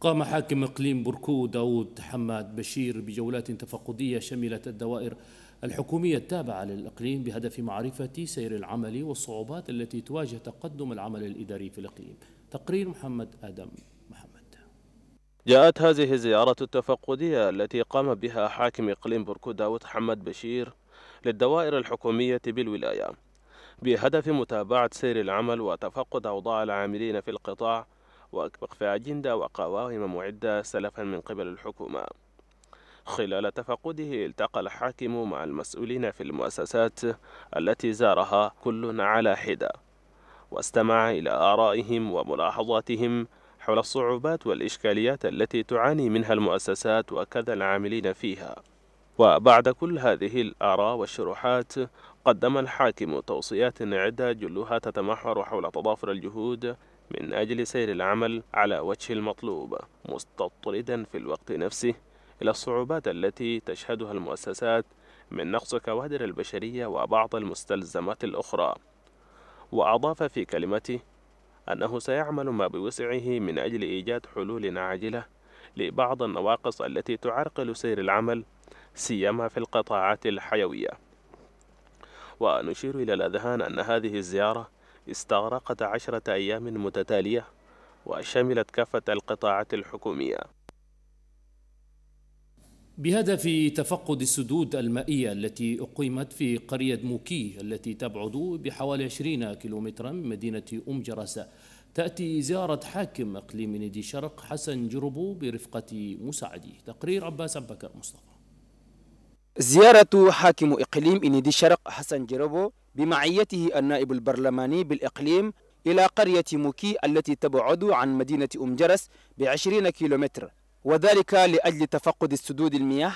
قام حاكم إقليم بركو داود حماد بشير بجولات تفقدية شملت الدوائر الحكومية التابعة للإقليم بهدف معرفة سير العمل والصعوبات التي تواجه تقدم العمل الإداري في الإقليم تقرير محمد آدم محمد جاءت هذه الزيارة التفقدية التي قام بها حاكم إقليم بركو داود حمد بشير للدوائر الحكومية بالولاية بهدف متابعة سير العمل وتفقد أوضاع العاملين في القطاع وأكبغ في أجندة وقوائم معدة سلفا من قبل الحكومة خلال تفقده التقى الحاكم مع المسؤولين في المؤسسات التي زارها كل على حدة واستمع إلى آرائهم وملاحظاتهم حول الصعوبات والإشكاليات التي تعاني منها المؤسسات وكذا العاملين فيها وبعد كل هذه الآراء والشروحات قدم الحاكم توصيات عدة جلها تتمحور حول تضافر الجهود من أجل سير العمل على وجه المطلوب مستطردا في الوقت نفسه إلى الصعوبات التي تشهدها المؤسسات من نقص كوادر البشرية وبعض المستلزمات الأخرى وأضاف في كلمته أنه سيعمل ما بوسعه من أجل إيجاد حلول عاجلة لبعض النواقص التي تعرقل سير العمل سيما في القطاعات الحيوية ونشير إلى الأذهان أن هذه الزيارة استغرقت عشرة أيام متتالية وشملت كافة القطاعات الحكومية بهدف تفقد السدود المائية التي أقيمت في قرية موكي التي تبعد بحوالي 20 كيلومترا من مدينة أم جرسة تأتي زيارة حاكم إقليم نيدي شرق حسن جربو برفقة مساعده تقرير عباس عبكر مصطفى زيارة حاكم إقليم إنيدي شرق حسن جربو بمعيته النائب البرلماني بالإقليم إلى قرية موكي التي تبعد عن مدينة أم جرس بعشرين كيلومتر وذلك لأجل تفقد السدود المياه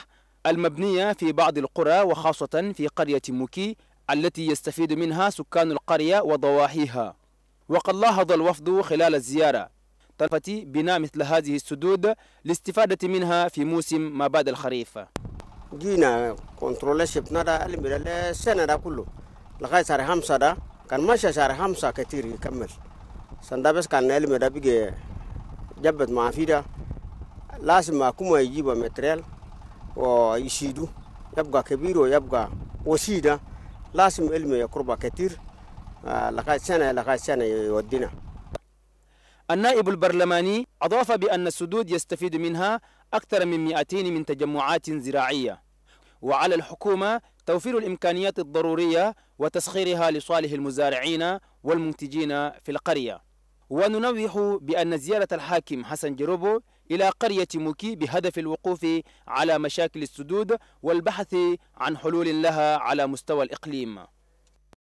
المبنية في بعض القرى وخاصة في قرية موكي التي يستفيد منها سكان القرية وضواحيها وقد لاحظ الوفد خلال الزيارة تلفتي بناء مثل هذه السدود لاستفادة منها في موسم ما بعد الخريف جينا كنترول شفنا دا الميرا السنة دا كله لغاية شهر خمسة دا كان ماشي شهر خمسة كتير يكمل سندابس كان الميرا دا بيجي جبت مع فيدا لازم أكون يجيب ماتريال ويشيدو يبقى كبير ويبقى وسيدة لازم علم يقرب كتير آه، لغاية سنة لغاية سنة يودينا النائب البرلماني أضاف بأن السدود يستفيد منها أكثر من 200 من تجمعات زراعية وعلى الحكومة توفير الإمكانيات الضرورية وتسخيرها لصالح المزارعين والمنتجين في القرية وننوح بأن زيارة الحاكم حسن جروبو إلى قرية موكي بهدف الوقوف على مشاكل السدود والبحث عن حلول لها على مستوى الإقليم